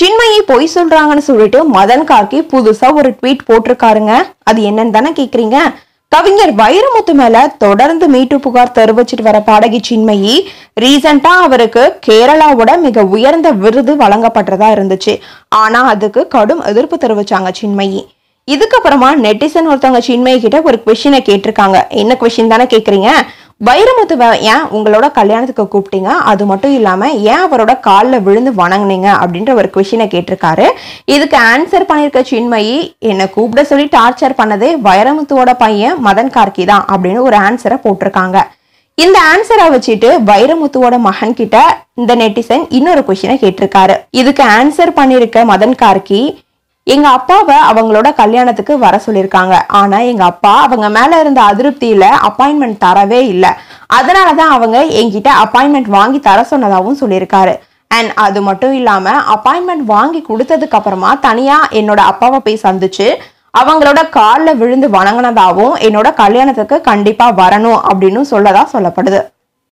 சின்மையை பொய் சொல்றாங்கன்னு சொல்லிட்டு மதன் கார்கி புதுசா ஒரு ட்வீட் போட்டிருக்காருங்க அது என்னன்னு தானே கேக்குறீங்க கவிஞர் வைரமுத்து மேல தொடர்ந்து மீட்டு புகார் தெரிவிச்சிட்டு வர பாடகி சின்மயி ரீசண்டா அவருக்கு கேரளாவோட மிக உயர்ந்த விருது வழங்கப்பட்டதா இருந்துச்சு ஆனா அதுக்கு கடும் எதிர்ப்பு தெரிவிச்சாங்க சின்மயி இதுக்கப்புறமா நெட்டிசன் ஒருத்தவங்க சின்மயி கிட்ட ஒரு கொஷினை கேட்டிருக்காங்க என்ன கொஷின் தானே கேக்குறீங்க வைரமுத்துவை ஏன் உங்களோட கல்யாணத்துக்கு கூப்பிட்டீங்க அது மட்டும் இல்லாமல் ஏன் அவரோட காலில் விழுந்து வணங்கினீங்க அப்படின்ற ஒரு கொஷினை கேட்டிருக்காரு இதுக்கு ஆன்சர் பண்ணியிருக்க சின்மயி என்னை கூப்பிட சொல்லி டார்ச்சர் பண்ணதே வைரமுத்துவோட பையன் மதன் கார்கி தான் அப்படின்னு ஒரு ஆன்சரை போட்டிருக்காங்க இந்த ஆன்சரை வச்சுட்டு வைரமுத்துவோட மகன் கிட்ட இந்த நெட்டிசன் இன்னொரு கொஷினை கேட்டிருக்காரு இதுக்கு ஆன்சர் பண்ணியிருக்க மதன் கார்கி எங்க அப்பாவை அவங்களோட கல்யாணத்துக்கு வர சொல்லியிருக்காங்க ஆனா எங்க அப்பா அவங்க மேல இருந்த அதிருப்தியில அப்பாயின்மெண்ட் தரவே இல்லை அதனாலதான் அவங்க எங்கிட்ட அப்பாயின்மெண்ட் வாங்கி தர சொன்னதாகவும் சொல்லியிருக்காரு அண்ட் அது மட்டும் இல்லாம அப்பாயின்மெண்ட் வாங்கி கொடுத்ததுக்கு அப்புறமா தனியா என்னோட அப்பாவை போய் சந்திச்சு அவங்களோட காலில் விழுந்து வணங்கினதாகவும் என்னோட கல்யாணத்துக்கு கண்டிப்பா வரணும் அப்படின்னு சொல்லதா சொல்லப்படுது